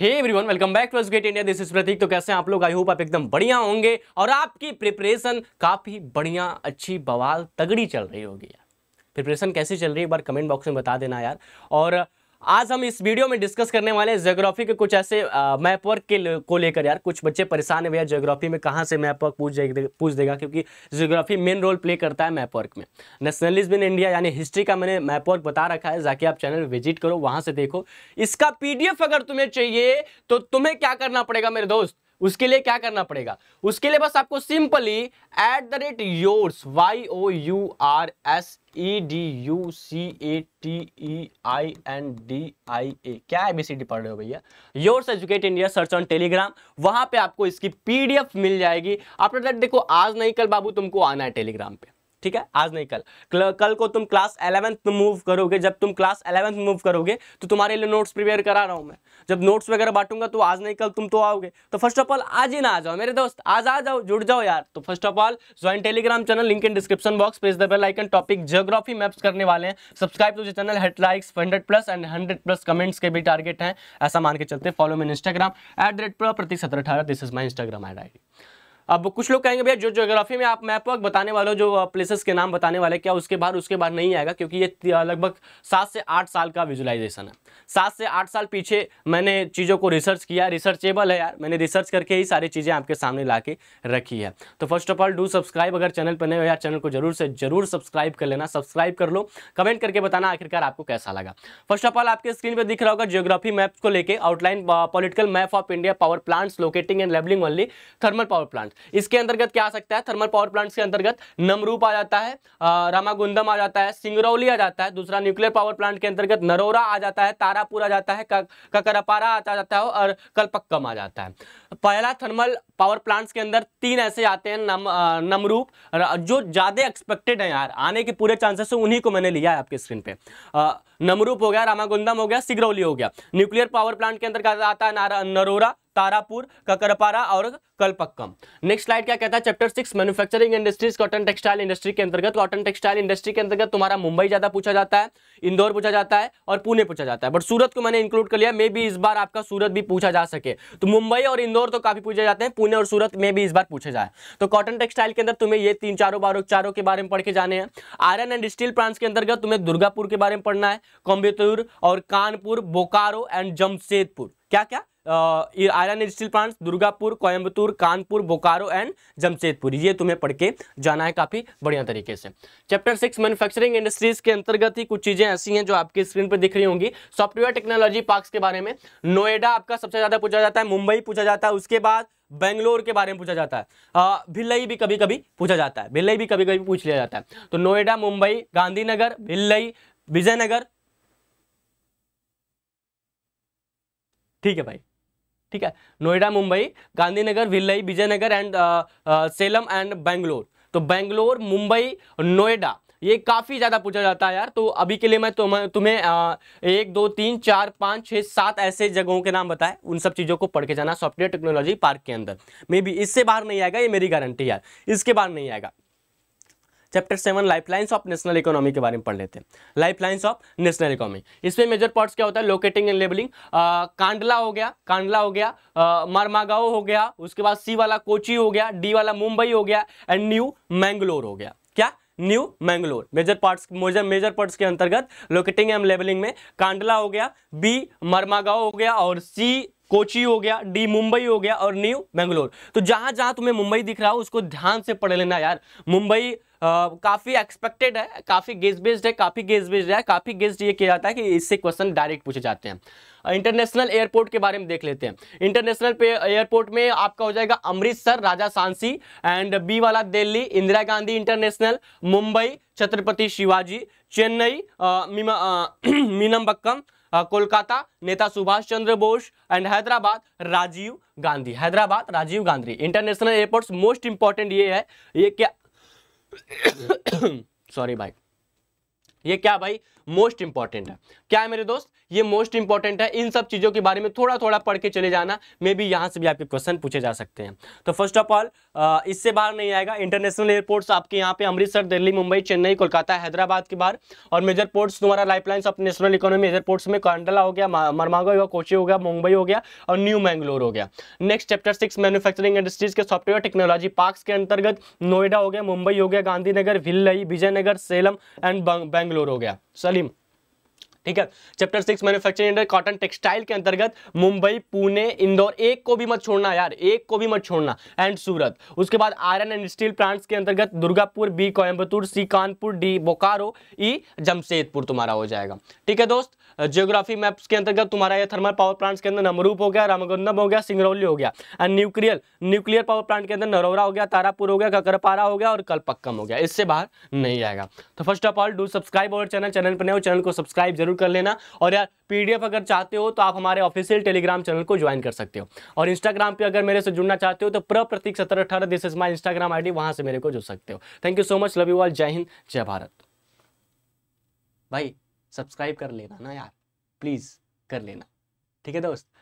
hey everyone welcome back to get India this is Prateek तो कैसे हैं आप लोग आई होप आप एकदम बढ़िया होंगे और आपकी प्रिपरेशन काफ़ी बढ़िया अच्छी बवाल तगड़ी चल रही होगी यार प्रिपरेशन कैसे चल रही है एक बार कमेंट बॉक्स में बता देना यार और आज हम इस वीडियो में डिस्कस करने वाले हैं जियोग्राफी के कुछ ऐसे मैपवर्क के को लेकर यार कुछ बच्चे परेशान है भैया जियोग्राफी में कहाँ से मैपवर्क पूछ जाएगा पूछ देगा क्योंकि जियोग्राफी मेन रोल प्ले करता है मैपवर्क में नेशनलिज्म इन इंडिया यानी हिस्ट्री का मैंने मैपवर्क बता रखा है जाके आप चैनल विजिट करो वहाँ से देखो इसका पी अगर तुम्हें चाहिए तो तुम्हें क्या करना पड़ेगा मेरे दोस्त उसके लिए क्या करना पड़ेगा उसके लिए बस आपको simply at the rate yours Y O U R S E D U C A T E I N D I A क्या डी पढ़ रहे हो भैया yours educate India search on Telegram वहां पे आपको इसकी पीडीएफ मिल जाएगी आप देखो आज नहीं कल बाबू तुमको आना है टेलीग्राम पे ठीक है आज नहीं कल कल को तुम क्लास एलेवंथ मूव करोगे जब तुम क्लास एलेवंथ मूव करोगे तो तुम्हारे लिए नोट्स प्रिपेयर करा रहा हूँ मैं जब नोट्स वगैरह बांटूंगा तो आज नहीं कल तुम तो आओगे तो फर्स्ट ऑफ ऑल आज ही ना आ जाओ मेरे दोस्त आज आ जाओ जुड़ जाओ यार तो first of all join Telegram channel link in description box press the bell icon topic geography maps करने वाले हैं subscribe to channel head likes hundred plus and hundred plus comments के भी टारगेट हैं ऐसा मान के चलते follow me on Instagram at the rate प्रति सत्रह अठारह this is my Instagram ID अब कुछ लोग कहेंगे भैया जो जोग्राफी में आप मैप वर्क बताने वाले जो प्लेसेस के नाम बताने वाले क्या उसके बाद उसके बाद नहीं आएगा क्योंकि ये लगभग सात से आठ साल का विजुलाइजेशन है सात से आठ साल पीछे मैंने चीज़ों को रिसर्च किया रिसर्चेबल है यार मैंने रिसर्च करके ही सारी चीज़ें आपके सामने ला के रखी है तो first of all do subscribe अगर चैनल पर नहीं हो यार चैनल को जरूर से जरूर सब्सक्राइब कर लेना सब्सक्राइब कर लो कमेंट करके बताना आखिरकार आपको कैसा लगा फर्स्ट ऑफ ऑल आपके स्क्रीन पर दिख रहा होगा जियोग्राफी मैप्स को लेकर outline political map of India power plants locating and labelling only thermal power plant इसके अंतर्गत क्या आ सकता है थर्मल पावर प्लांट्स के अंतर्गत नमरूप आ जाता है रामागुंदम आ जाता है सिंगरौली आ जाता है दूसरा न्यूक्लियर पावर प्लांट के अंतर्गत नरोरा आ जाता है तारापुर आ जाता है ककरपारा आ जाता है और कलपक्कम आ जाता है पहला थर्मल पावर प्लांट्स के अंदर तीन ऐसे आते हैं नम नमरूप जो ज़्यादा एक्सपेक्टेड है यार आने के पूरे चांसेस हैं उन्हीं को मैंने लिया है आपके स्क्रीन पे नमरूप हो गया रामागुंदम हो गया सिगरौली हो गया न्यूक्लियर पावर प्लांट के अंदर आता है नरोरा तारापुर ककरपारा और कलपक्कम नेक्स्ट स्लाइड क्या कहता है chapter six manufacturing industries cotton textile industry के अंतर्गत कॉटन टेक्सटाइल इंडस्ट्री के अंतर्गत तुम्हारा मुंबई ज्यादा पूछा जाता है इंदौर पूछा जाता है और पुणे पूछा जाता है बट सूरत को मैंने इंक्लूड कर लिया मे भी इस बार आपका सूरत भी पूछा जा सके तो मुंबई और इंदौर तो काफी पूछे जाते हैं पुणे और सूरत में भी इस बार पूछे जाए तो कॉटन टेक्सटाइल के अंदर तुम्हें ये तीन चारों बारों चारों के बारे में पढ़ के जाने हैं आयरन एंड स्टील प्लांट्स के अंतर्गत तुम्हें दुर्गापुर के बारे में पढ़ना है कोयम्बतूर और कानपुर बोकारो एंड जमशेदपुर क्या क्या iron and steel plants Durgapur Coimbatore Kanpur Bokaro and Jamshedpur ये तुम्हें पढ़ के जाना है काफ़ी बढ़िया तरीके से चैप्टर सिक्स मैन्युफैक्चरिंग इंडस्ट्रीज के अंतर्गत ही कुछ चीज़ें ऐसी हैं जो आपकी स्क्रीन पर दिख रही होंगी सॉफ्टवेयर टेक्नोलॉजी पार्क्स के बारे में नोएडा आपका सबसे ज़्यादा पूछा जाता है मुंबई पूछा जाता है उसके बाद बेंगलोर के बारे में पूछा जाता है भिल्लई भी कभी कभी पूछा जाता है भिल्लई भी कभी कभी पूछ लिया जाता है तो नोएडा मुंबई गांधीनगर भिल्लई विजयनगर ठीक है भाई ठीक है Noida Mumbai Gandhinagar Bhilai Vijayanagar and uh, uh, Salem and Bangalore तो बेंगलोर मुंबई नोएडा ये काफ़ी ज़्यादा पूछा जाता है यार तो अभी के लिए मैं तुम्हें तुम्हें uh, एक दो तीन चार पाँच छः सात ऐसे जगहों के नाम बताए उन सब चीज़ों को पढ़ के जाना सॉफ्टवेयर टेक्नोलॉजी पार्क के अंदर मे बी इससे बाहर नहीं आएगा ये मेरी गारंटी यार इसके बाहर नहीं आएगा chapter seven lifelines of national economy के बारे में पढ़ लेते हैं लाइफलाइंस ऑफ नेशनल इकोनॉमी इसमें मेजर पार्ट्स क्या होता है लोकेटिंग एंड लेबलिंग कांडला हो गया कांडला हो गया मारमागाओ हो गया उसके बाद सी वाला कोची हो गया डी वाला मुंबई हो गया एंड न्यू मैंगलोर हो गया क्या new Mangalore major parts major major parts के अंतर्गत लोकेटिंग एंड लेबलिंग में कांडला हो गया बी मरमागाओ हो गया और सी कोची हो गया डी मुंबई हो गया और न्यू मैंगलोर तो जहां जहां तुम्हें मुंबई दिख रहा हो उसको ध्यान से पढ़ लेना यार मुंबई काफ़ी एक्सपेक्टेड है काफ़ी गेज बेस्ड है काफ़ी गेज बेस्ड है काफ़ी गेज ये किया जाता है कि इससे क्वेश्चन डायरेक्ट पूछे जाते हैं इंटरनेशनल एयरपोर्ट के बारे में देख लेते हैं इंटरनेशनल एयरपोर्ट में आपका हो जाएगा अमृतसर राजा सांसी एंड बी वाला Delhi Indira Gandhi international Mumbai Chhatrapati Shivaji Chennai Meenambakkam Kolkata Neta Subhash Chandra Bose and Hyderabad Rajiv Gandhi Hyderabad Rajiv Gandhi international airports most important ये है ये क्या सॉरी भाई ये क्या भाई मोस्ट इंपॉर्टेंट है क्या है मेरे दोस्त ये मोस्ट इंपॉर्टेंट है इन सब चीज़ों के बारे में थोड़ा थोड़ा पढ़ के चले जाना मे बी यहाँ से भी आपके क्वेश्चन पूछे जा सकते हैं तो फर्स्ट ऑफ ऑल इससे बाहर नहीं आएगा इंटरनेशनल एयरपोर्ट्स आपके यहाँ पे अमृतसर दिल्ली मुंबई चेन्नई कोलकाता हैदराबाद के बाहर और मेजर पोर्ट्स तुम्हारा lifelines of national economy airports में कांडला हो गया मरमागा हो गया कोची हो गया मुंबई हो गया और न्यू मैंगलोर हो गया next chapter six manufacturing industries के सॉफ्टवेयर टेक्नोलॉजी पार्क्स के अंतर्गत नोएडा हो गया मुंबई हो गया गांधीनगर भिल्लई विजयनगर सेलम एंड बेंगलोर हो गया चलिए ठीक है chapter six manufacturing industry cotton textile के अंतर्गत मुंबई पुणे इंदौर एक को भी मत छोड़ना यार एक को भी मत छोड़ना एंड सूरत उसके बाद आयरन एंड स्टील प्लांट्स के अंतर्गत Durgapur B Coimbatore C Kanpur D Bokaro E Jamshedpur तुम्हारा हो जाएगा ठीक है दोस्त जियोग्राफी मैप्स के अंतर्गत तुम्हारा ये थर्मल पावर प्लांट्स के अंदर नमरूप हो गया रामगुंदम हो गया सिंगरौली हो गया and nuclear nuclear power plant के अंदर नरोरा हो गया तारापुर हो गया ककरपारा हो गया और कलपक्कम हो गया इससे बाहर नहीं आएगा तो first of all do subscribe और चैनल चैनल पर नहीं चैनल को सब्सक्राइब जरूर कर लेना और यार पीडीएफ अगर चाहते हो तो आप हमारे ऑफिशियल टेलीग्राम चैनल को ज्वाइन कर सकते हो और इंस्टाग्राम पे अगर मेरे से जुड़ना चाहते हो तो प्र प्रतीक सत्रह अठारह this is my Instagram ID वहां से मेरे को जुड़ सकते हो thank you so much love you all जय हिंद जय भारत भाई सब्सक्राइब कर लेना ना यार प्लीज़ कर लेना ठीक है दोस्त